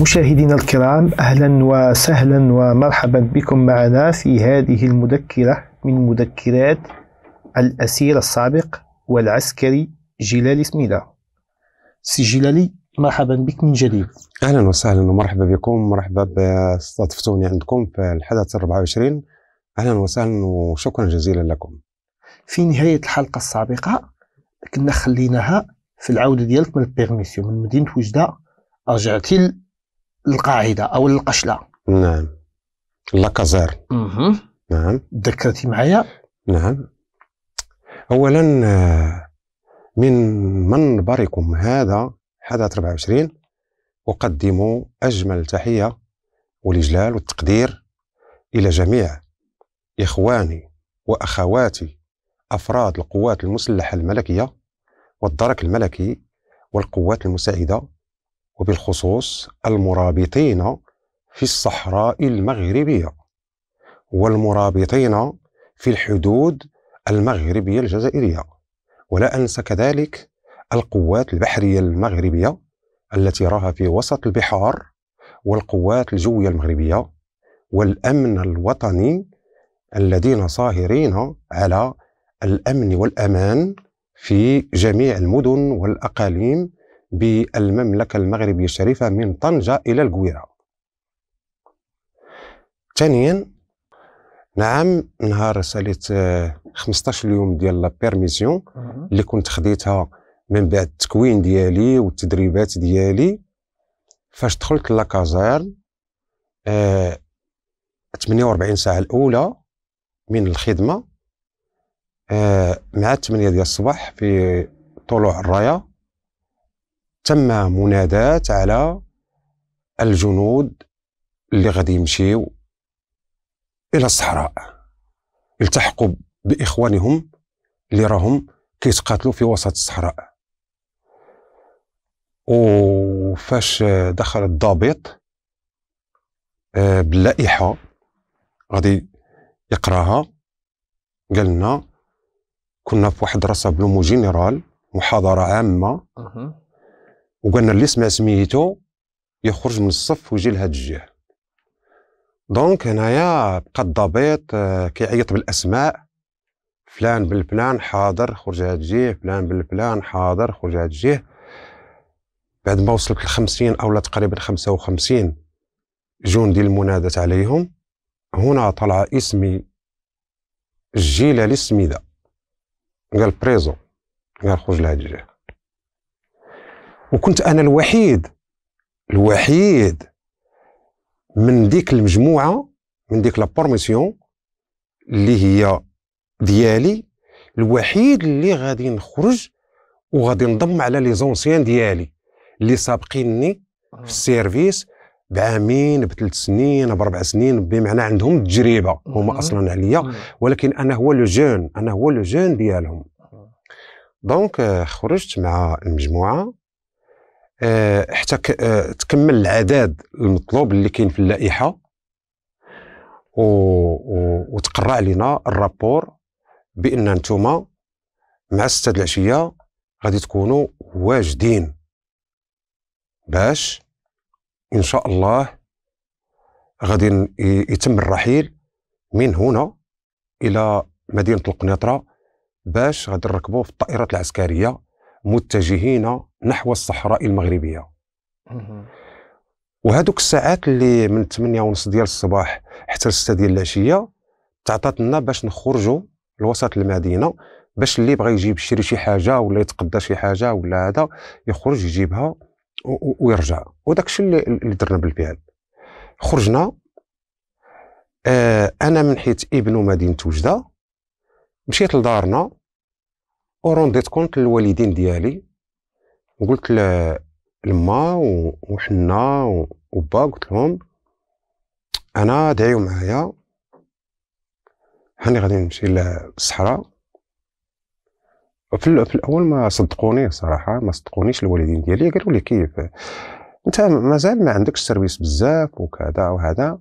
مشاهدينا الكرام اهلا وسهلا ومرحبا بكم معنا في هذه المذكره من مذكرات الاسير السابق والعسكري جلال سميده سي جلالي مرحبا بك من جديد اهلا وسهلا ومرحبا بكم مرحبا باستضفتوني عندكم في الحدث 24 اهلا وسهلا وشكرا جزيلا لكم في نهايه الحلقه السابقه كنا خليناها في العوده ديالك من البيرميسيون من مدينه وجده رجعتي القاعده او القشله نعم لاكازير نعم تذكرتي معايا نعم اولا من منبركم هذا حدث 24 اقدم اجمل تحيه والاجلال والتقدير الى جميع اخواني واخواتي افراد القوات المسلحه الملكيه والدرك الملكي والقوات المساعده وبالخصوص المرابطين في الصحراء المغربية والمرابطين في الحدود المغربية الجزائرية ولا أنسى كذلك القوات البحرية المغربية التي راها في وسط البحار والقوات الجوية المغربية والأمن الوطني الذين صاهرين على الأمن والأمان في جميع المدن والأقاليم بالمملكة المغربية الشريفة من طنجة إلى القويرة ثانيا نعم نهار ساليت 15 يوم ديال لا بيرميسيون اللي كنت خديتها من بعد التكوين ديالي والتدريبات ديالي فاش دخلت لا كازيرن آه 48 ساعه الاولى من الخدمه آه مع 8 ديال الصباح في طلوع الرايه تم منادات على الجنود اللي غادي يمشيو الى الصحراء يلتحقوا باخوانهم اللي راهم كيتقاتلوا في وسط الصحراء وفاش دخل الضابط آه، باللائحه غادي يقراها قال لنا كنا في واحد رصه بلومو جينيرال محاضره عامه وقالنا اللي سمع سميتو يخرج من الصف ويجي لهاد الجهه دونك هنايا بقى الضابط آه، كيعيط بالاسماء فلان بالفلان حاضر خرج هاد الجهه فلان بالفلان حاضر خرج هاد الجهه بعد ما وصلت ل 50 او تقريبا 55 جندي المنادات عليهم هنا طلع اسمي الجيلالي السميده قال بريزون قال خرج لهاد الجهه وكنت انا الوحيد الوحيد من ديك المجموعه من ديك لابورميسيون اللي هي ديالي الوحيد اللي غادي نخرج وغادي نضم على لي زونسيان ديالي اللي سابقيني في آه. السيرفيس بعامين بثلاث سنين باربع سنين بمعنى عندهم تجربه هما اصلا عليا ولكن انا هو لو جون انا هو لو جون ديالهم آه. دونك آه، خرجت مع المجموعه آه، حتى آه، تكمل العدد المطلوب اللي كاين في اللائحه وتقرا لنا الرابور بان انتم مع 6 العشيه غادي تكونوا واجدين باش ان شاء الله غادي يتم الرحيل من هنا الى مدينه القنيطره باش غادي نركبوا في الطائرات العسكريه متجهين نحو الصحراء المغربيه وهذوك الساعات اللي من 8 ونص ديال الصباح حتى 6 ديال العشيه تعطاتنا باش نخرجوا لوسط المدينه باش اللي بغى يجيب يشري شي حاجه ولا يتقدى شي حاجه ولا هذا يخرج يجيبها ويرجع وداك الشيء اللي, اللي درنا بالفعل خرجنا آه انا من حيث ابن مدينه وجده مشيت لدارنا ورونديت كونت للوالدين ديالي قلت لما وحنا وبا قلت لهم انا دعيو معايا هاني غادي نمشي للصحراء في, الاول ما صدقوني صراحه ما صدقونيش الوالدين ديالي قالوا لي كيف انت مازال ما عندكش سيرفيس بزاف وكذا وهذا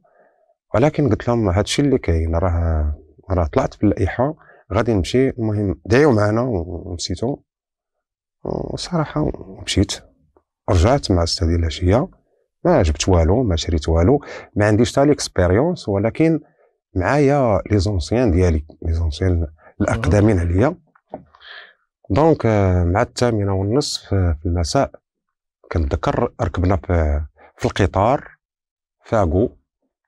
ولكن قلت لهم هادشي اللي كاين راه راه طلعت في اللائحه غادي نمشي المهم دعيو معنا ونسيتو وصراحه مشيت رجعت مع السيد العشيه ما جبت والو ما شريت والو ما عنديش حتى ليكسبيريونس ولكن معايا لي زونسيان ديالي لي زونسيان الاقدمين عليا دونك آه، مع الثامنه والنصف آه، في المساء كنتذكر ركبنا في القطار فاقو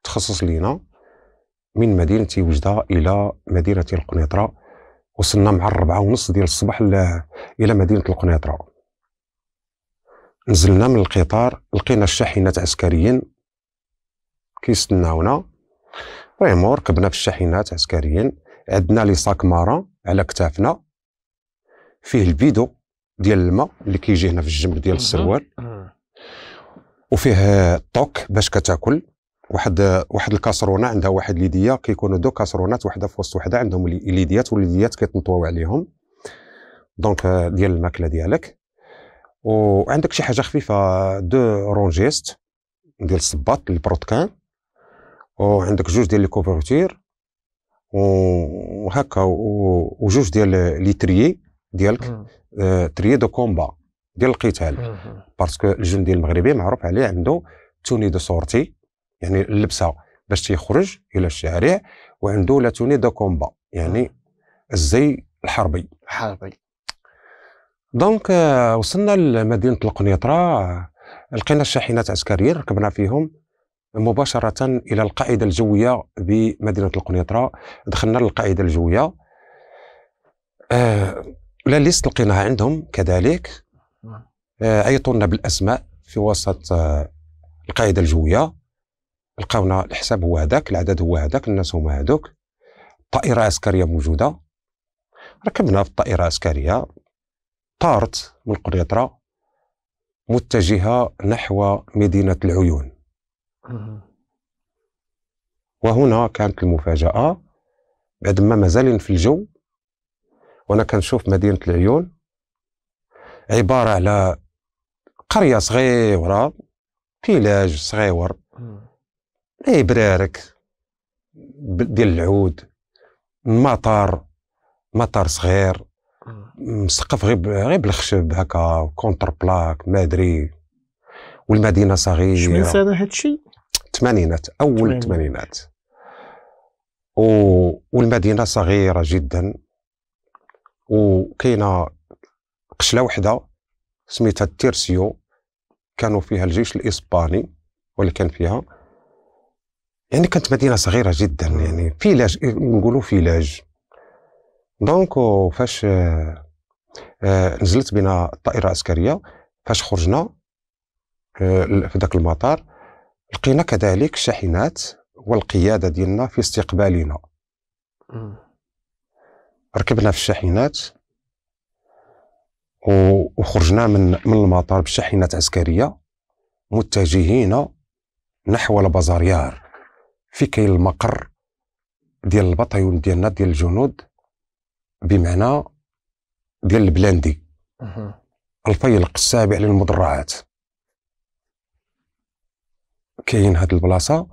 تخصص لينا من مدينة وجدة إلى مدينة القنيطرة وصلنا مع الربعة ونص ديال الصباح إلى مدينة القنيطرة نزلنا من القطار لقينا الشاحنات عسكريين كيستناونا فريمون ركبنا في الشاحنات عسكريين عندنا لي ساك مارا على كتافنا فيه البيدو ديال الماء اللي كيجي هنا في الجنب ديال السروال وفيه الطوك باش كتاكل واحد واحد الكاسرونه عندها واحد ليديا كيكونوا دو كاسرونات واحده في وسط واحده عندهم ليديات والليديات كيتنطواو عليهم دونك آه، ديال الماكله ديالك وعندك شي حاجه خفيفه دو رونجيست ديال الصباط البروتكان وعندك جوج ديال لي كوفرتير وهكا وجوج ديال لي تريي ديالك آه تريي دو كومبا ديال القتال باسكو الجندي المغربي معروف عليه عنده توني دو سورتي يعني اللبسه باش تيخرج الى الشارع وعنده توني دو كومبا يعني الزي الحربي الحربي دونك آه، وصلنا لمدينه القنيطره آه، لقينا الشاحنات عسكريين ركبنا فيهم مباشرة إلى القاعدة الجوية بمدينة القنيطرة دخلنا للقاعدة الجوية آه لا ليست لقيناها عندهم كذلك نعم. آه عيطوا لنا بالأسماء في وسط آه القاعدة الجوية لقاونا الحساب هو هذاك العدد هو هذاك الناس هما هذوك الطائرة عسكرية موجودة ركبنا في الطائرة العسكرية طارت من القنيطرة متجهة نحو مدينة العيون وهنا كانت المفاجأة بعد ما مازال في الجو وأنا كنشوف مدينة العيون عبارة على قرية صغيرة فيلاج صغير لي إيه، برارك ديال العود المطار مطار صغير آه. مسقف غير غير بالخشب هكا كونتر بلاك ما ادري والمدينه صغيره شمن سنه هادشي الثمانينات اول الثمانينات و... والمدينه صغيره جدا وكاينه قشله وحده سميتها التيرسيو كانوا فيها الجيش الاسباني واللي كان فيها يعني كانت مدينه صغيره جدا يعني فيلاج نقولوا فيلاج دونك فاش آه، نزلت بنا الطائره العسكريه فاش خرجنا آه، في ذاك المطار لقينا كذلك الشاحنات والقياده ديالنا في استقبالنا ركبنا في الشاحنات وخرجنا من من المطار بشاحنات عسكريه متجهين نحو البازاريار في كاين المقر ديال البطايون ديالنا ديال الجنود بمعنى ديال البلاندي الفيلق السابع للمدرعات كاين هاد البلاصه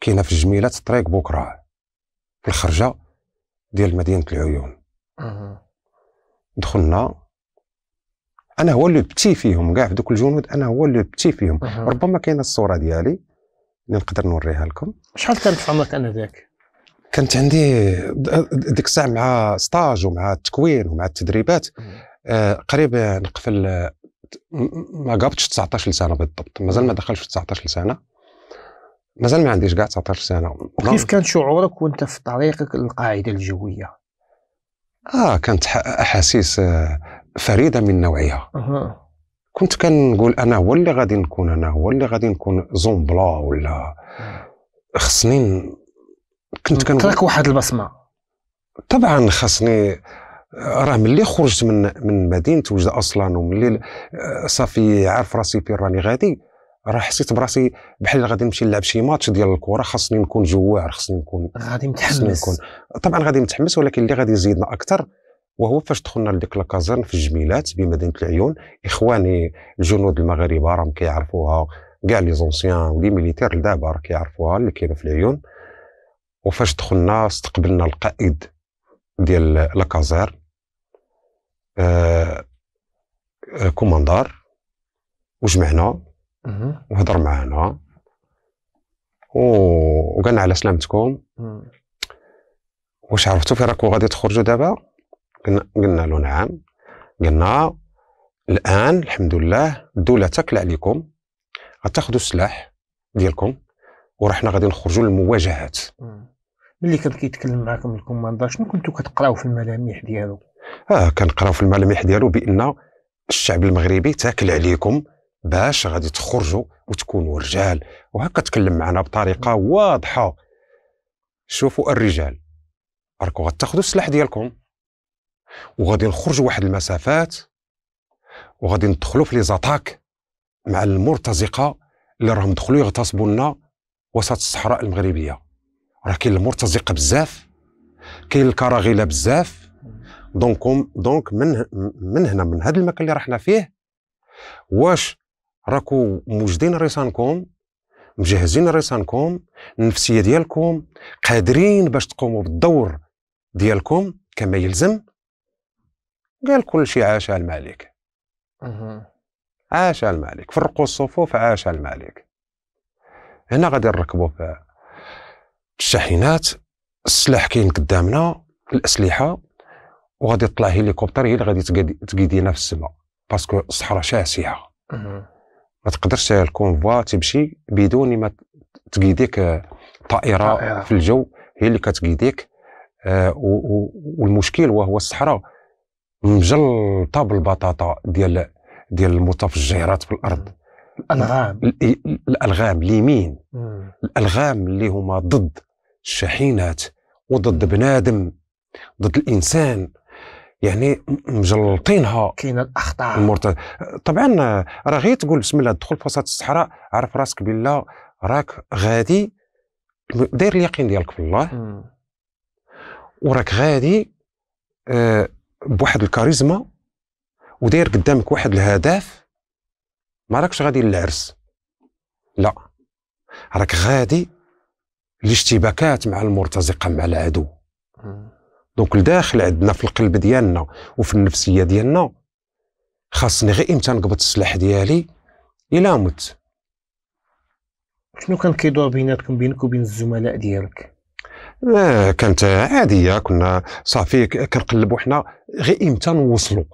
كاينه في جميلات طريق بوكرا في الخرجه ديال مدينه العيون دخلنا انا هو اللي بتي فيهم كاع في دوك الجنود انا هو اللي بتي فيهم ربما كاينه الصوره ديالي اللي نقدر نوريها لكم شحال كانت في عمرك انذاك؟ كانت عندي ديك الساعه مع ستاج ومع التكوين ومع التدريبات آه، قريب نقفل ما قابتش 19 سنه بالضبط مازال ما دخلش 19 سنه مازال ما عنديش كاع 19 سنه وكيف كان شعورك وانت في طريقك للقاعده الجويه؟ اه كانت احاسيس آه، فريده من نوعها أه. كنت كنقول انا هو اللي غادي نكون انا هو اللي غادي نكون زومبلا ولا خصني كنت كنقول ترك واحد البصمه طبعا خصني راه ملي خرجت من من مدينه وجده اصلا وملي آه، صافي عارف راسي فين راني غادي راه حسيت براسي بحال غادي نمشي نلعب شي ماتش ديال الكره خاصني نكون جوار خاصني نكون غادي متحمس نكون طبعا غادي متحمس ولكن اللي غادي يزيدنا اكثر وهو فاش دخلنا لديك لاكازرن في الجميلات بمدينه العيون اخواني الجنود المغاربه راهم كيعرفوها كاع لي زونسيان ولي ميليتير لدابا راه كيعرفوها اللي كاينه في العيون وفاش دخلنا استقبلنا القائد ديال لاكازير آه،, آه كوماندار وجمعنا وهضر معانا وقالنا على سلامتكم واش عرفتوا فين راكم غادي تخرجوا دابا قلنا قلنا له نعم قلنا الان الحمد لله الدوله تكل عليكم غتاخذوا السلاح ديالكم ورحنا غادي نخرجوا للمواجهات ملي كان كيتكلم معكم الكوماندا شنو كنتو كتقراو في الملامح ديالو اه كنقراو في الملامح ديالو بان الشعب المغربي تاكل عليكم باش غادي تخرجوا وتكونوا رجال وهكا تكلم معنا بطريقه واضحه شوفوا الرجال راكم غتاخذوا السلاح ديالكم وغادي نخرجوا واحد المسافات وغادي ندخلوا في لي زاتاك مع المرتزقه اللي راهم دخلوا يغتصبوا لنا وسط الصحراء المغربيه راه كاين المرتزقه بزاف كاين الكراغيله بزاف دونك دونك من من هنا من هذا المكان اللي رحنا فيه واش راكو موجدين ريسانكم مجهزين ريسانكم النفسيه ديالكم قادرين باش تقوموا بالدور ديالكم كما يلزم قال كل شيء عاش الملك عاش الملك فرقوا الصفوف عاش الملك هنا غادي نركبوا في الشاحنات السلاح كاين قدامنا الاسلحه وغادي يطلع هليكوبتر هي اللي غادي تقيدينا في السماء باسكو الصحراء شاسعه ما تقدرش الكونفوا تمشي بدون ما تقيديك طائره في الجو هي اللي كتقيديك آه، والمشكل وهو الصحراء مجلطه بالبطاطا ديال ديال المتفجرات في الارض الالغام الالغام اليمين الالغام اللي هما ضد الشاحنات وضد بنادم ضد الانسان يعني مجلطينها كاين الاخطاء المرت... طبعا راه غير تقول بسم الله تدخل في وسط الصحراء عرف راسك بالله راك غادي داير اليقين ديالك في الله وراك غادي آه بواحد الكاريزما وداير قدامك واحد الهدف ما راكش غادي للعرس لا راك غادي الاشتباكات مع المرتزقه مع العدو دونك الداخل عندنا في القلب ديالنا وفي النفسيه ديالنا خاصني غير امتى نقبض السلاح ديالي الى مت شنو كان كيدور بيناتكم بينك وبين الزملاء ديالك آه، كانت عاديه كنا صافي كنقلبوا حنا غير امتى نوصلوا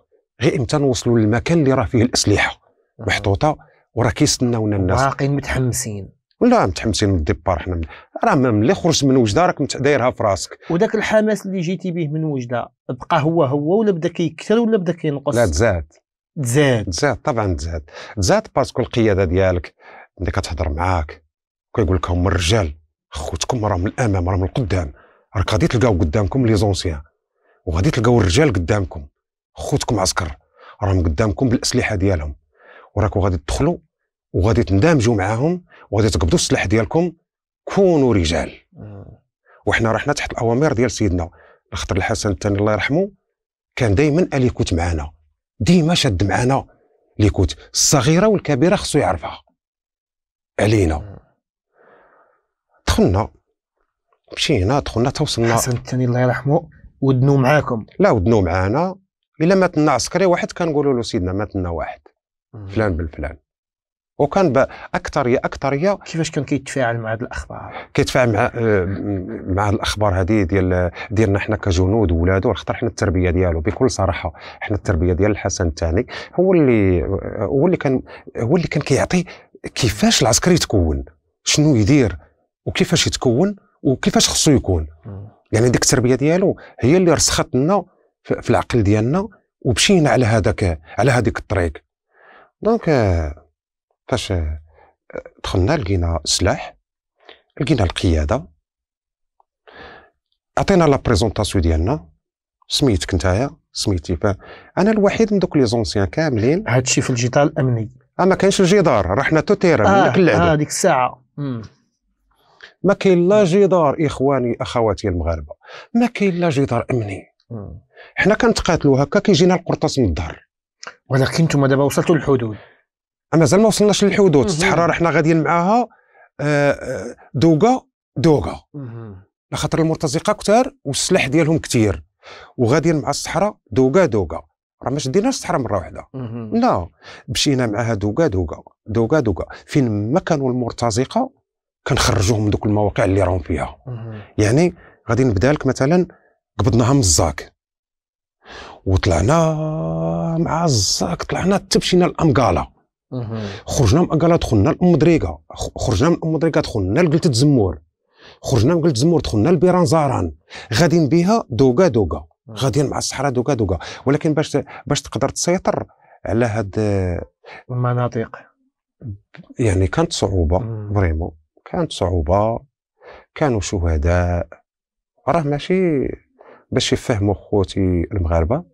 غير امتى نوصلوا للمكان اللي راه فيه الاسلحه محطوطه وراه كيستناونا الناس واقين متحمسين ولا متحمسين من الديبار حنا راه ملي خرجت من وجده راك دايرها في راسك وذاك الحماس اللي جيتي به من وجده بقى هو هو ولا بدا كيكثر ولا بدا كينقص لا تزاد تزاد تزاد طبعا تزاد تزاد باسكو القياده ديالك ملي كتهضر معاك كيقول لك هما الرجال خوتكم راهم الامام راهم القدام راك غادي تلقاو قدامكم لي زونسيان وغادي تلقاو الرجال قدامكم خوتكم عسكر راهم قدامكم بالاسلحه ديالهم وراكم غادي تدخلوا وغادي تندمجوا معاهم وغادي تقبضوا السلاح ديالكم كونوا رجال وحنا رحنا تحت الاوامر ديال سيدنا الخطر الحسن الثاني الله يرحمه كان دائما اليكوت معنا ديما شاد معنا ليكوت الصغيره والكبيره خصو يعرفها علينا دخلنا مشينا دخلنا توصلنا حسن الثاني الله يرحمه ودنو معاكم لا ودنو معانا الا ماتنا عسكري واحد كنقولوا له سيدنا ماتنا واحد فلان بالفلان وكان اكثر يا كيفاش كان كيتفاعل مع هذه الاخبار؟ كيتفاعل مع آه، مع الاخبار هذه ديال ديالنا حنا كجنود وولادو خاطر حنا التربيه ديالو بكل صراحه حنا التربيه ديال الحسن الثاني هو اللي هو اللي كان هو اللي كان كيعطي كيفاش العسكري يتكون شنو يدير وكيفاش يتكون وكيفاش خصو يكون يعني ديك التربيه ديالو هي اللي رسخت لنا في العقل ديالنا ومشينا على هذاك على هذيك الطريق دونك فاش آه، دخلنا لقينا السلاح لقينا القياده عطينا لا بريزونطاسيون ديالنا سميتك نتايا سميتي انا الوحيد من دوك لي زونسيان كاملين هادشي في الجدار الامني آه، ما كانش الجدار رحنا توتيرا تو تيران آه من ديك اللعبه آه، هذيك الساعه ما كاين لا جدار اخواني اخواتي المغاربه ما كاين لا جدار امني حنا كنتقاتلوا هكا كيجينا القرطاس من الظهر ولكن انتم دابا وصلتوا للحدود مازال ما وصلناش للحدود الصحراء حنا غاديين معاها آه، آه، دوكا دوقه لخاطر المرتزقه كثار والسلاح ديالهم كثير وغاديين مع الصحراء دوكا دوكا راه ما شديناش الصحراء مره واحده لا مشينا معاها دوكا دوكا دوكا دوكا فين ما كانوا المرتزقه كنخرجوهم من دوك المواقع اللي راهم فيها يعني غادي نبدا لك مثلا قبضناها من الزاك وطلعنا مع الزاك طلعنا تبشينا مشينا خرجنا من امكالا دخلنا لام خرجنا من ام دريكا دخلنا لقلت زمور خرجنا من قلت زمور دخلنا لبيران زاران غاديين بها دوكا دوكا غاديين مع الصحراء دوكا دوكا ولكن باش باش تقدر تسيطر على هاد المناطق يعني كانت صعوبه فريمون كانت صعوبة كانوا شهداء راه ماشي باش يفهموا خوتي المغاربة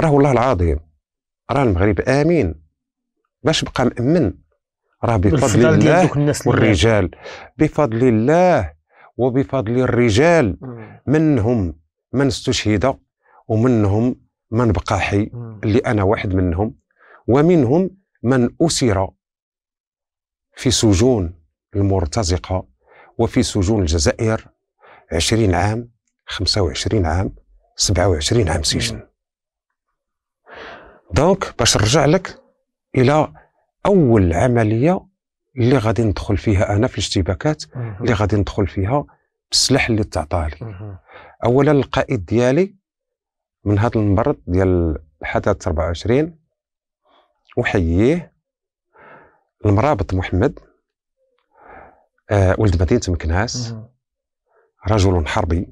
راه والله العظيم راه المغرب آمين باش بقى مأمن راه بفضل الله والرجال بفضل الله وبفضل الرجال منهم من استشهد ومنهم من بقى حي اللي أنا واحد منهم ومنهم من أسر في سجون المرتزقة وفي سجون الجزائر 20 عام 25 عام 27 عام سجن دونك باش نرجع لك الى اول عمليه اللي غادي ندخل فيها انا في الاشتباكات اللي غادي ندخل فيها بالسلاح اللي تعطالي اولا القائد ديالي من هذا المرض ديال الحدث 24 وحييه المرابط محمد آه، ولد مدينة مكناس رجل حربي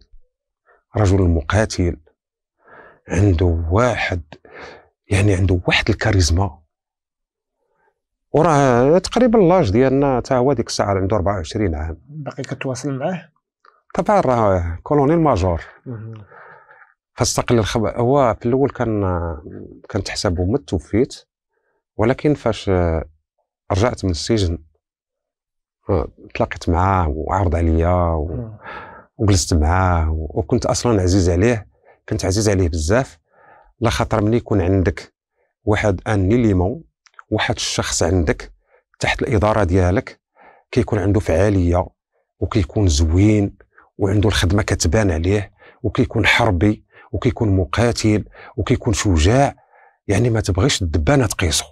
رجل مقاتل عنده واحد يعني عنده واحد الكاريزما وراه تقريبا لاج ديالنا تا هو ديك الساعه عنده 24 عام باقي كتواصل معاه طبعا راه كولونيل ماجور فاستقل الخبر هو في الاول كان كان تحسبه مت وفيت ولكن فاش آه، رجعت من السجن تلاقيت معاه وعرض عليا وجلست معاه وكنت اصلا عزيز عليه كنت عزيز عليه بزاف لا خاطر ملي يكون عندك واحد ان ليمون واحد الشخص عندك تحت الاداره ديالك كيكون عنده فعاليه وكيكون زوين وعنده الخدمه كتبان عليه وكيكون حربي وكيكون مقاتل وكيكون شجاع يعني ما تبغيش الدبانه تقيسو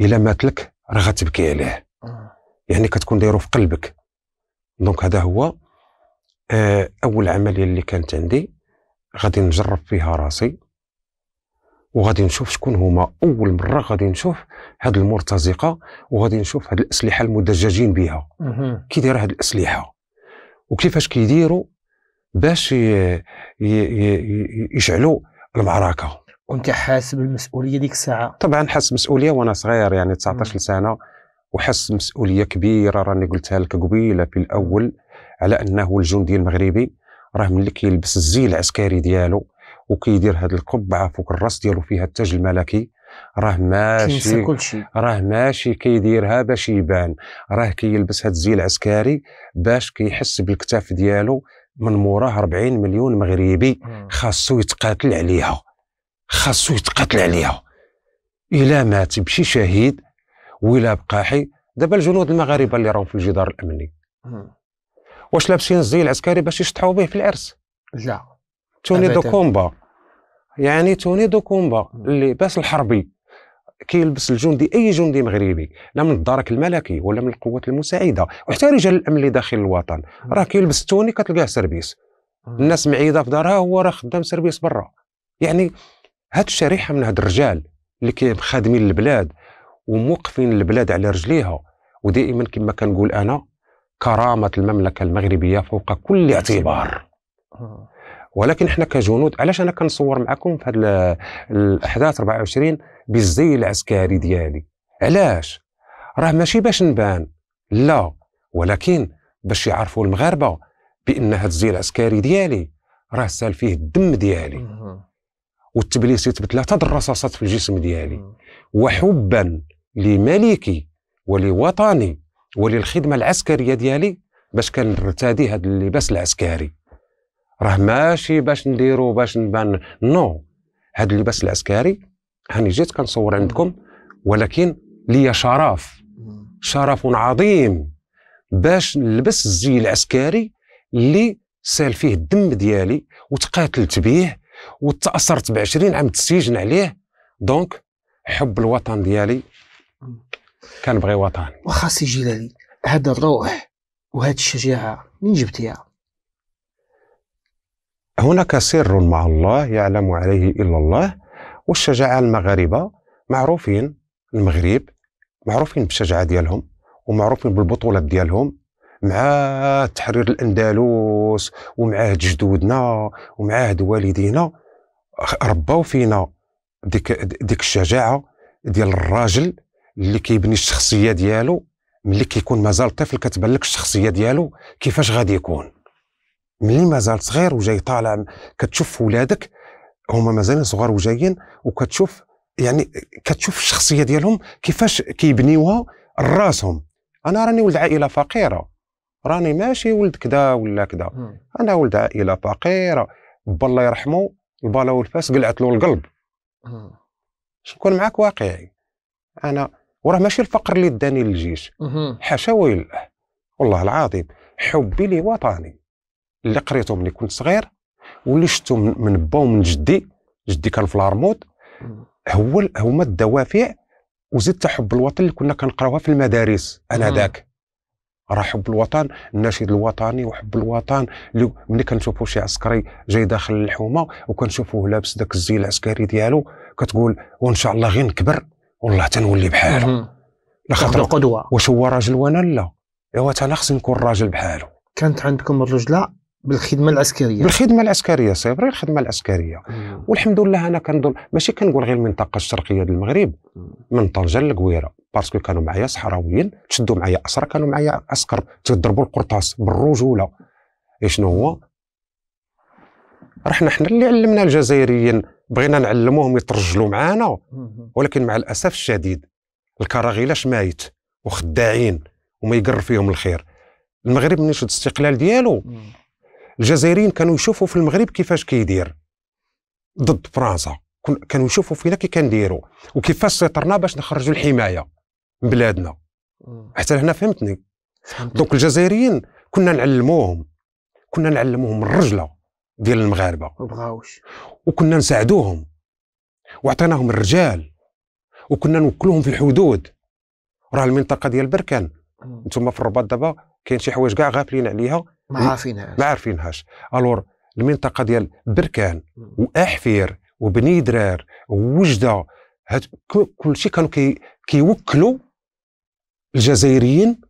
الا ماتلك راه غتبكي عليه يعني كتكون دايرو في قلبك دونك هذا هو آه، اول عمليه اللي كانت عندي غادي نجرب فيها راسي وغادي نشوف شكون هما اول مره غادي نشوف هاد المرتزقه وغادي نشوف هاد الاسلحه المدججين بها كي دايره هاد الاسلحه وكيفاش كيديروا باش يشعلوا المعركه وانت حاسب المسؤوليه ديك الساعه طبعا حاسب مسؤوليه وانا صغير يعني 19 سنه وحس مسؤوليه كبيره راني قلتها لك قبيله في الاول على انه الجندي المغربي راه ملي كيلبس الزي العسكري ديالو وكيدير هاد القبعه فوق الراس ديالو فيها التاج الملكي راه ماشي راه ماشي كيديرها باش يبان راه كيلبس هاد الزي العسكري باش كيحس بالكتاف ديالو من موراه 40 مليون مغربي خاصو يتقاتل عليها خاصو يتقاتل عليها الا مات بشي شهيد ولا بقاحي دابا الجنود المغاربه اللي راهم في الجدار الامني واش لابسين الزي العسكري باش يشطحوا به في العرس لا توني دو كومبا يعني توني دو كومبا اللباس الحربي كيلبس الجندي اي جندي مغربي لا من الدرك الملكي ولا من القوات المساعده وحتى رجال الامن اللي داخل الوطن راه كيلبس التوني كتلقاه سربيس الناس معيده في دارها هو راه خدام سربيس برا يعني هاد الشريحه من هاد الرجال اللي كيخدمين البلاد وموقفين البلاد على رجليها ودائما كما كنقول انا كرامه المملكه المغربيه فوق كل اعتبار ولكن احنا كجنود علاش انا كنصور معكم في هذه الاحداث 24 بالزي العسكري ديالي علاش راه ماشي باش نبان لا ولكن باش يعرفوا المغاربه بان هذا الزي العسكري ديالي راه سال فيه الدم ديالي والتبليس يتبدل تضرر الرصاصات في الجسم ديالي وحبا لملكي ولوطني وللخدمة العسكرية ديالي باش كنرتدي هذا اللباس العسكري راه ماشي باش نديرو باش نبان نو هذا اللباس العسكري هاني جيت كنصور عندكم ولكن لي شرف شرف عظيم باش نلبس الزي العسكري اللي سال فيه الدم ديالي وتقاتلت به وتاثرت ب 20 عام تسجن عليه دونك حب الوطن ديالي كنبغي وطن واخا سي جلالي هاد الروح وهاد الشجاعه من جبتيها هناك سر مع الله يعلم عليه الا الله والشجاعه المغاربه معروفين المغرب معروفين بالشجاعه ديالهم ومعروفين بالبطولات ديالهم مع تحرير الاندلس ومع عهد جدودنا ومع عهد والدينا رباو فينا ديك ديك الشجاعه ديال الراجل اللي كيبني الشخصيه ديالو ملي كيكون مازال طفل كتبان لك الشخصيه ديالو كيفاش غادي يكون ملي مازال صغير وجاي طالع كتشوف ولادك هما مازالين صغار وجايين وكتشوف يعني كتشوف الشخصيه ديالهم كيفاش كيبنيوها راسهم انا راني ولد عائله فقيره راني ماشي ولد كذا ولا كذا انا ولد عائله فقيره با الله يرحمه البلا والفاس قلعت له القلب شكون معاك واقعي انا وراه ماشي الفقر اللي داني للجيش حاشا ويلا والله العظيم حبي لوطني اللي قريته ملي كنت صغير واللي شفته من با ومن جدي جدي كان في الهرموت هو هما الدوافع وزدت حب الوطن اللي كنا كنقراوها في المدارس انذاك راه حب الوطن الناشد الوطني وحب الوطن اللي ملي كنشوفوا شي عسكري جاي داخل الحومه وكنشوفوه لابس داك الزي العسكري ديالو كتقول وان شاء الله غير نكبر والله تنولي بحاله لخاطر قدوه واش هو راجل وانا لا ايوا انا خصني نكون راجل بحاله كانت عندكم الرجله بالخدمه العسكريه بالخدمه العسكريه سي فري الخدمه العسكريه مم. والحمد لله انا كنظن ماشي كنقول غير المنطقه الشرقيه ديال المغرب من طنجه للقويره باسكو كانوا معايا صحراويين تشدوا معايا اسرى كانوا معايا عسكر تضربوا القرطاس بالرجوله إيه شنو هو رحنا حنا اللي علمنا الجزائريين بغينا نعلموهم يترجلوا معانا ولكن مع الاسف الشديد الكراغيلاش مايت وخداعين وما يقر فيهم الخير المغرب من شد الاستقلال ديالو الجزائريين كانوا يشوفوا في المغرب كيفاش كيدير ضد فرنسا كانوا يشوفوا فينا كي كنديروا وكيفاش سيطرنا باش نخرجوا الحمايه من بلادنا حتى هنا فهمتني دونك الجزائريين كنا نعلموهم كنا نعلموهم الرجله ديال المغاربه مبغاوش وكنا نساعدوهم وعطيناهم الرجال وكنا نوكلوهم في الحدود راه المنطقه ديال بركان انتم في الرباط دابا كاين شي حوايج كاع غافلين عليها ما عارفينهاش ما عارفينهاش الور المنطقه ديال بركان واحفير وبني درار ووجده هاد كل شيء كانوا كي كيوكلوا الجزائريين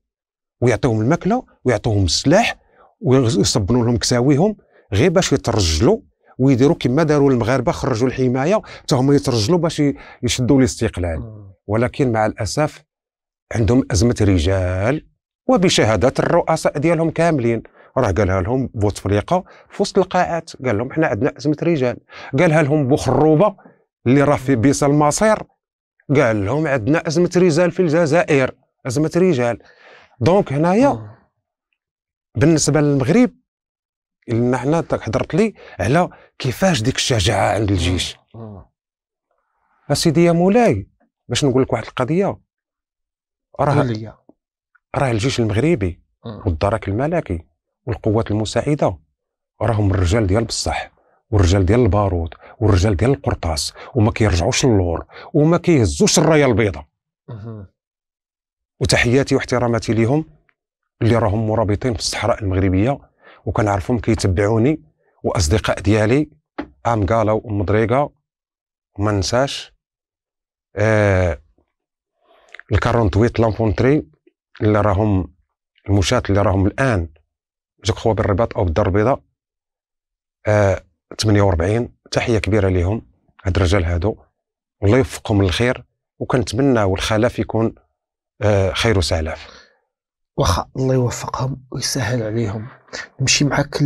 ويعطيهم الماكله ويعطيهم السلاح ويصبنوا لهم كساويهم غير باش يترجلوا ويديروا كما داروا المغاربه خرجوا الحمايه حتى هما يترجلوا باش يشدوا الاستقلال ولكن مع الاسف عندهم ازمه رجال وبشهادات الرؤساء ديالهم كاملين راه قالها لهم بوتفليقه في وسط القاعات قال لهم احنا عندنا ازمه رجال قالها لهم بوخروبه اللي راه في بيس المصير قال لهم عندنا ازمه رجال في الجزائر ازمه رجال دونك هنايا بالنسبه للمغرب لان حنا حضرت لي على كيفاش ديك الشجاعه عند الجيش آه، آه. اسيدي يا مولاي باش نقول لك واحد القضيه راه راه الجيش المغربي آه. والدرك الملكي والقوات المساعده راهم الرجال ديال بصح والرجال ديال البارود والرجال ديال القرطاس وما كيرجعوش اللور وما كيهزوش الرايه البيضاء وتحياتي واحتراماتي ليهم اللي راهم مرابطين في الصحراء المغربيه وكنعرفهم كيتبعوني واصدقاء ديالي ام قالا وام وما ننساش آه الكارون تويت لانفونتري اللي راهم المشاة اللي راهم الان جاك خوا بالرباط او بالدار البيضاء آه 48 تحيه كبيره لهم هاد الرجال هادو الله يوفقهم للخير وكنتمنى والخلاف يكون آه خير وسلاف واخا الله يوفقهم ويسهل عليهم نمشي معاك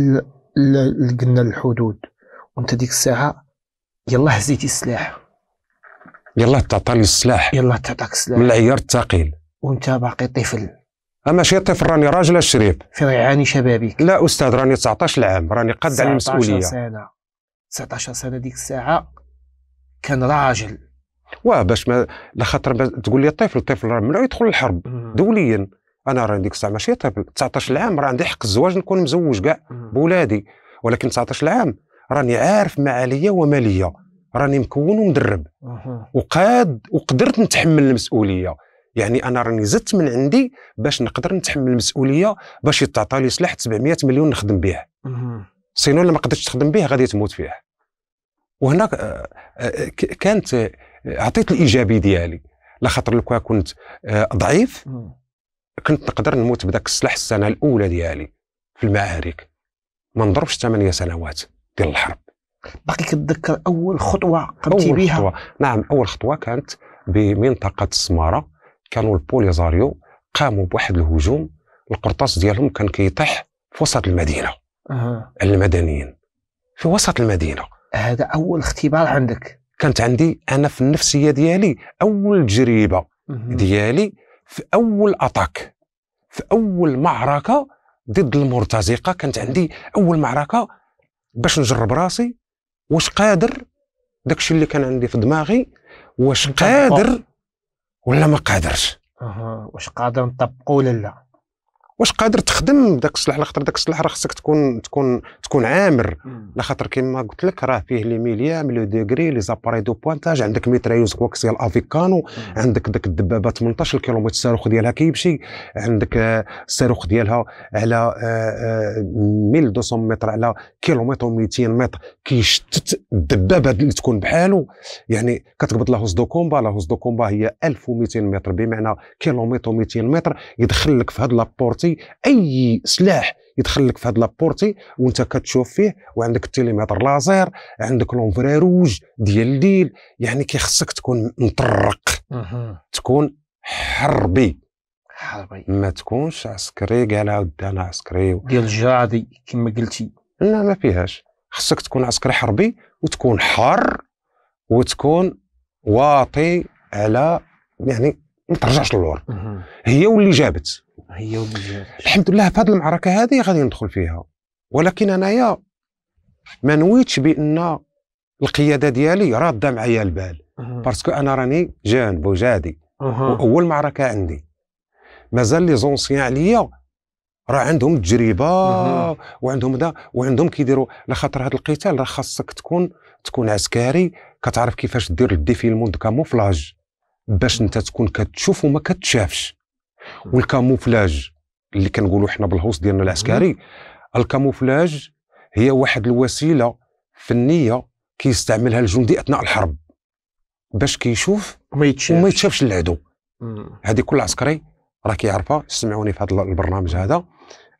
لقلنا الحدود وانت ديك الساعه يلا هزيتي السلاح يلا تعطاني السلاح يلا تعطاك السلاح من العيار الثقيل وانت باقي طفل ماشي طفل راني راجل الشريف في ريعان شبابيك لا استاذ راني 19 عام راني قد على المسؤوليه 19 سنه 19 سنه ديك الساعه كان راجل واه باش ما لا خاطر تقول لي طفل طفل راه ممنوع يدخل الحرب دوليا انا راه ديك الساعه ماشي طفل 19 عام راه عندي حق الزواج نكون مزوج كاع بولادي ولكن 19 عام راني عارف ما عليا وما ليا راني مكون ومدرب وقاد وقدرت نتحمل المسؤوليه يعني انا راني زدت من عندي باش نقدر نتحمل المسؤوليه باش يتعطى لي سلاح 700 مليون نخدم به سينو اللي ما قدرتش تخدم به غادي تموت فيه وهنا آه، آه، كانت آه، عطيت الايجابي ديالي لخاطر خاطر لو كنت ضعيف كنت نقدر نموت بداك السلاح السنه الاولى ديالي في المعارك ما نضربش ثمانيه سنوات ديال الحرب باقي كتذكر اول خطوه قمتي أول بها خطوة. نعم اول خطوه كانت بمنطقه السماره كانوا البوليزاريو قاموا بواحد الهجوم القرطاس ديالهم كان كيطيح في وسط المدينه أه. المدنيين في وسط المدينه هذا اول اختبار عندك كانت عندي انا في النفسيه ديالي اول تجربه أه. ديالي في اول اتاك في اول معركه ضد المرتزقه كانت عندي اول معركه باش نجرب راسي واش قادر داكشي اللي كان عندي في دماغي واش قادر ولا ما قادرش اها واش قادر نطبقو ولا لا واش قادر تخدم داك السلاح على خاطر داك السلاح راه خصك تكون تكون تكون عامر على خاطر كيما قلت لك راه فيه لي ميليام لو ديغري لي زاباري دو بوانتاج عندك ميترايوز كواكس ديال افيكانو عندك ديك الدبابه 18 كيلومتر الصاروخ ديالها كيمشي عندك آه، الصاروخ ديالها على 1200 آه، آه، متر على كيلومتر و200 متر كيشتت الدبابه اللي تكون بحالو يعني كتقبض لا هوز دو كومبا لا هوز دو كومبا هي 1200 متر بمعنى كيلومتر و200 متر يدخل لك في هاد لابورت لابورتي اي سلاح يدخل لك في هاد لابورتي وانت كتشوف فيه وعندك التيليمتر لازير عندك لونفري روج ديال الليل يعني كيخصك تكون مطرق تكون حربي حربي ما تكونش عسكري كاع عاود انا عسكري ديال الجادي كما قلتي لا ما فيهاش خصك تكون عسكري حربي وتكون حار وتكون واطي على يعني ما ترجعش للور هي واللي جابت هي أيوة الحمد لله في هذه المعركه هذه غادي ندخل فيها ولكن انايا ما نويتش بان القياده ديالي راده معايا البال أه. باسكو انا راني جان بوجادي أه. واول معركه عندي مازال لي زونسيان عليا راه عندهم تجربه أه. وعندهم ده وعندهم كيديروا على خاطر هذا القتال راه خاصك تكون تكون عسكري كتعرف كيفاش دير الديفيلمون دو كاموفلاج باش انت تكون كتشوف وما كتشافش والكاموفلاج اللي كنقولوا حنا بالهوس ديالنا العسكري الكاموفلاج هي واحد الوسيله فنيه كيستعملها الجندي اثناء الحرب باش كيشوف وما يتشافش وما يتشافش العدو هذه كل عسكري راه كيعرفها سمعوني في هذا البرنامج هذا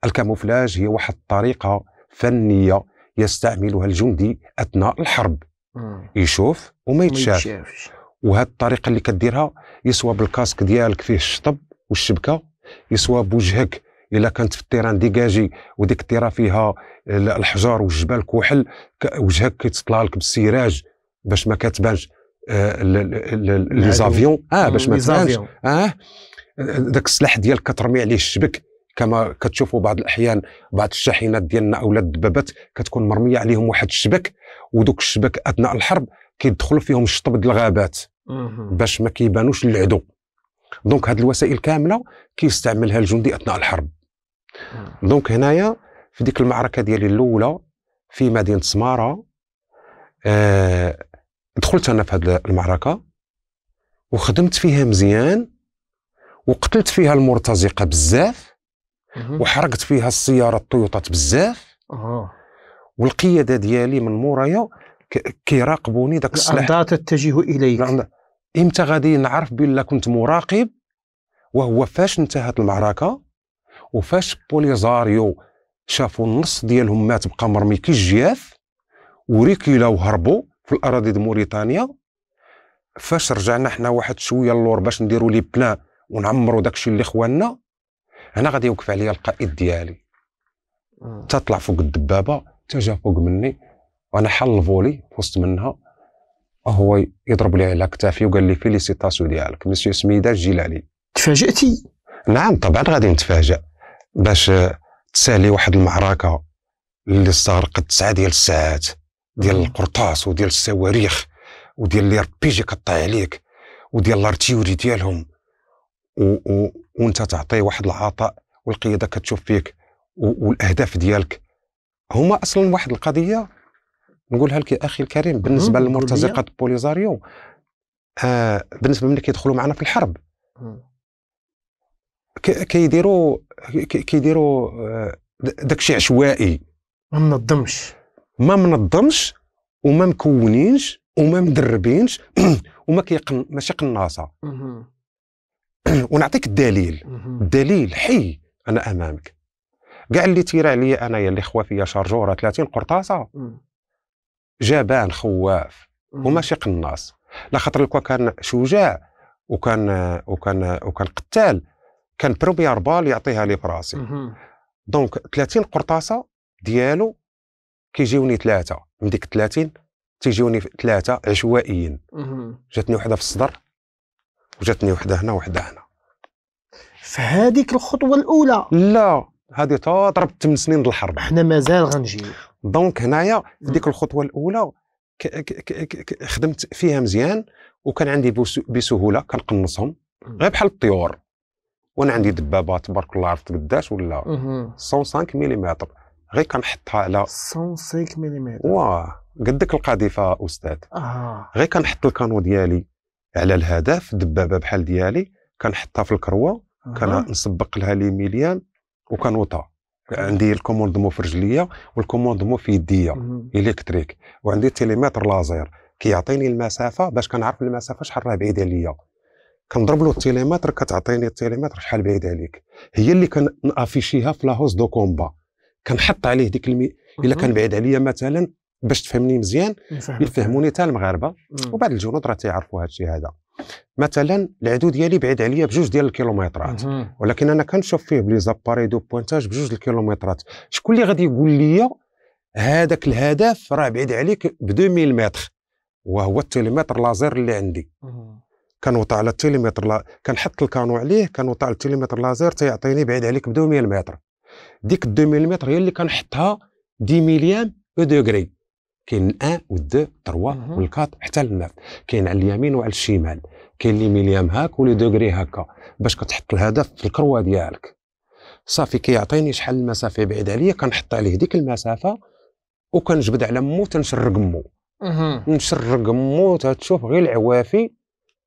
الكاموفلاج هي واحد الطريقه فنيه يستعملها الجندي اثناء الحرب مم. يشوف وما يتشافش وهاد الطريقه اللي كديرها يسوى بالكاسك ديالك فيه الشطب والشبكه يسوى بوجهك الا كانت في التيران ديجاجي وديك التيره فيها الحجار والجبال كحل وجهك كيتطلع لك بالسيراج باش ما كتبانش آه، لي زافيون آه،, اه باش ما تبانش اه ذاك السلاح ديالك كترمي عليه الشبك كما كتشوفوا بعض الاحيان بعض الشاحنات ديالنا اولا الدبابات كتكون مرميه عليهم واحد الشبك ودوك الشبك اثناء الحرب كيدخلوا فيهم الشطب ديال الغابات باش ما كيبانوش للعدو دونك هذه الوسائل كامله كيستعملها الجندي اثناء الحرب دونك هنايا في ديك المعركه ديالي الاولى في مدينه سماره آه دخلت انا في هذه المعركه وخدمت فيها مزيان وقتلت فيها المرتزقه بزاف وحرقت فيها السياره الطيوطات بزاف والقياده ديالي من مورايا كيراقبوني داك السلاح الأرض تتجه اليك امتى غادي نعرف بلا كنت مراقب وهو فاش انتهت المعركه وفاش بوليزاريو شافوا النص ديالهم ما تبقى مرمي كي الجياف وريكيلا وهربوا في الاراضي ديال موريتانيا فاش رجعنا حنا واحد شويه اللور باش نديروا لي بلان ونعمروا داكشي اللي خواننا هنا غادي يوقف عليا القائد ديالي آه. تطلع فوق الدبابه تجا فوق مني وانا حل فولي في وسط منها هو يضرب لي على كتافي وقال لي فيليسيتاسيون ديالك مسيو سميده الجيلاني تفاجأتي نعم طبعا غادي نتفاجأ باش تسالي واحد المعركه اللي استغرقت تسعه ديال الساعات ديال القرطاس وديال الصواريخ وديال لي ربيجي كطيح عليك وديال لارتيوري ديالهم و... و... وانت تعطي واحد العطاء والقياده كتشوف فيك والاهداف ديالك هما اصلا واحد القضيه نقولها لك اخي الكريم بالنسبه للمرتزقه بوليزاريو آه بالنسبه ملي كيدخلوا معنا في الحرب كيديروا كيديروا آه، داك الشيء عشوائي ما منظمش ما منظمش وما مكونينش وما مدربينش وما كيقن ماشي قناصه ونعطيك الدليل الدليل حي انا امامك كاع اللي تيرى عليا انايا اللي خوا فيا شارجوره 30 قرطاسه جبان خواف وماشي قناص لا خاطر لو كان شجاع وكان وكان وكان قتال كان بروميير بال يعطيها لي براسي دونك 30 قرطاسه ديالو كيجيوني ثلاثه من ديك 30 تيجيوني ثلاثه عشوائيين جاتني وحده في الصدر وجاتني وحده هنا وحده هنا في هذيك الخطوه الاولى لا هذه تضرب 8 سنين ديال الحرب احنا مازال غنجيو دونك هنايا في ديك الخطوه الاولى خدمت فيها مزيان وكان عندي بسهوله كنقنصهم غير بحال الطيور وانا عندي دبابه تبارك الله عرفت قداش ولا 105 ملم غير كنحطها على 105 ملم واه قدك القذيفه استاذ آه. غير كنحط الكانو ديالي على الهدف دبابه بحال ديالي كنحطها في الكروه آه. كنسبق لها لي مليان وكنوطها عندي الكوموند مو في رجليا والكوموند مو في يديا الكتريك وعندي التيليمتر لازير كيعطيني المسافه باش كنعرف المسافه شحال راه بعيده ليا كنضرب له التيليمتر كتعطيني التيليمتر شحال بعيد عليك هي اللي كنافيشيها في لاهوس دو كومبا كنحط عليه ديك المي الا كان بعيد عليا مثلا باش تفهمني مزيان يفهموني حتى المغاربه وبعد الجنود راه تيعرفوا هذا الشيء هذا مثلا العدو ديالي بعيد عليا بجوج ديال الكيلومترات ولكن انا كنشوف فيه بلي زاباري دو بوانتاج بجوج الكيلومترات شكون اللي غادي يقول لي هذاك الهدف راه بعيد عليك ب 2000 متر وهو التليمتر لازر اللي عندي كنوطى على التليمتر لا... كنحط الكانو عليه كنوطى على التليمتر لازر تيعطيني بعيد عليك ب 2000 متر ديك 2000 متر هي اللي كنحطها 10 مليام دوغري كاين الان والدو تروا والكات حتى للناف كاين على اليمين وعلى الشمال كاين لي مليام هاك ولي دوغري هكا باش كتحط الهدف في الكروه ديالك صافي كيعطيني شحال المسافه بعيد عليا كنحط عليه ديك المسافه وكنجبد على مو تنشرق مو نشرق مو تتشوف غير العوافي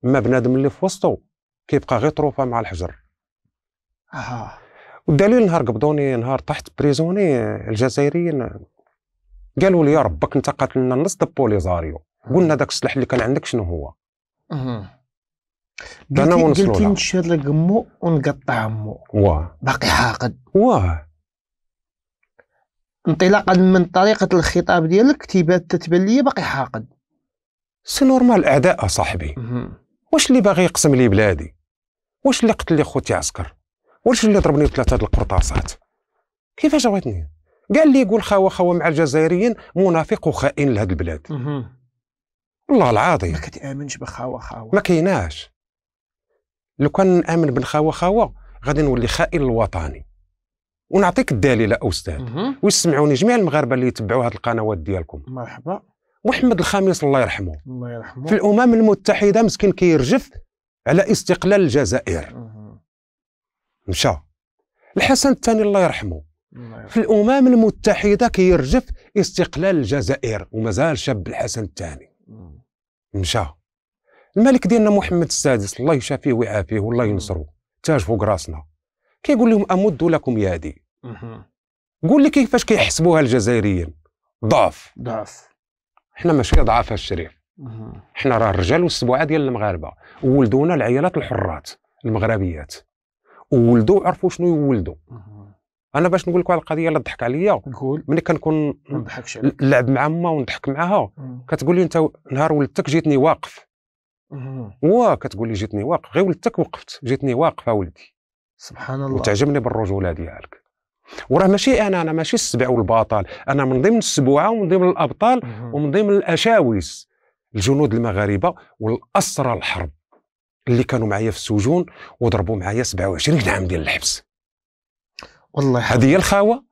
ما بنادم اللي في وسطو كيبقى غير طروفه مع الحجر اها والدليل نهار قبضوني نهار طحت بريزوني الجزائريين قالوا لي يا ربك انت قاتلنا النص بوليزاريو قلنا داك السلاح اللي كان عندك شنو هو انا ونصلوا قلتي نشد لك مو ونقطع مو واه باقي حاقد واه انطلاقا من طريقه الخطاب ديالك كتيبات تتبان لي باقي حاقد سي نورمال اعداء صاحبي واش اللي باغي يقسم لي بلادي واش اللي قتل لي خوتي عسكر واش اللي ضربني بثلاثه القرطاسات كيفاش بغيتني كاع اللي يقول خاوه خاوه مع الجزائريين منافق وخائن لهذ البلاد والله العظيم ما كتامنش بخاوه خاوه ما كيناش لو كان نامن بالخاوه خاوه غادي نولي خائن الوطني ونعطيك الدليل استاذ ويسمعوني جميع المغاربه اللي يتبعوا هذه القنوات ديالكم مرحبا محمد الخامس الله يرحمه الله يرحمه في الامم المتحده مسكين كيرجف على استقلال الجزائر مشى الحسن الثاني الله يرحمه نعم. في الامم المتحده كيرجف استقلال الجزائر ومازال شاب الحسن الثاني مشى الملك ديالنا محمد السادس الله يشافيه ويعافيه والله ينصرو تاج فوق راسنا كيقول لهم امد لكم يدي قول لي كيفاش كيحسبوها الجزائريين ضعف ضعف حنا ماشي ضعاف الشريف حنا راه الرجال والسبعه ديال المغاربه ولدونا العيالات الحرات المغربيات وولدوا عرفوا شنو يولدوا انا باش نقول لك على القضيه اللي ضحك عليا قول ملي كنكون نلعب مع ما ونضحك معاها كتقول لي انت نهار ولدتك جيتني واقف وا كتقول لي جيتني واقف غير ولدتك وقفت جيتني واقف ولدي سبحان الله وتعجبني بالرجوله ديالك وراه ماشي انا انا ماشي السبع والباطل انا من ضمن السبوعه ومن ضمن الابطال ومن ضمن الاشاويس الجنود المغاربه والاسرى الحرب اللي كانوا معايا في السجون وضربوا معايا 27 عام ديال الحبس والله يحفظك. هذه هي الخاوه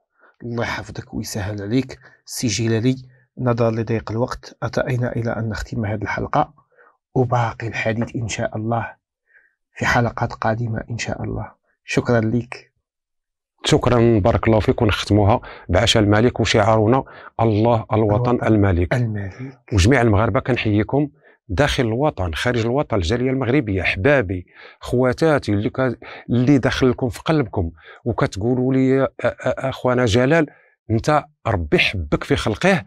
الله يحفظك ويسهل عليك سي جلالي نظرا لضيق الوقت اتينا إلى أن نختم هذه الحلقة وباقي الحديث إن شاء الله في حلقات قادمة إن شاء الله شكرا لك شكرا بارك الله فيك ونختموها بعشاء الملك وشعارنا الله الوطن, الوطن الملك الملك وجميع المغاربه كنحييكم داخل الوطن خارج الوطن الجاليه المغربيه احبابي خواتاتي اللي ك... اللي داخل لكم في قلبكم وكتقولوا لي اخوانا جلال انت ربي حبك في خلقه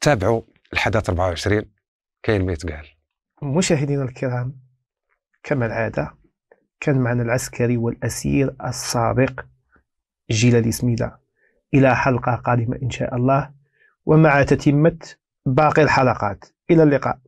تابعوا الحدث 24 كاين ما يتقال مشاهدينا الكرام كما العاده كان معنا العسكري والاسير السابق جلال سميله الى حلقه قادمه ان شاء الله ومع تتمه باقي الحلقات إلى اللقاء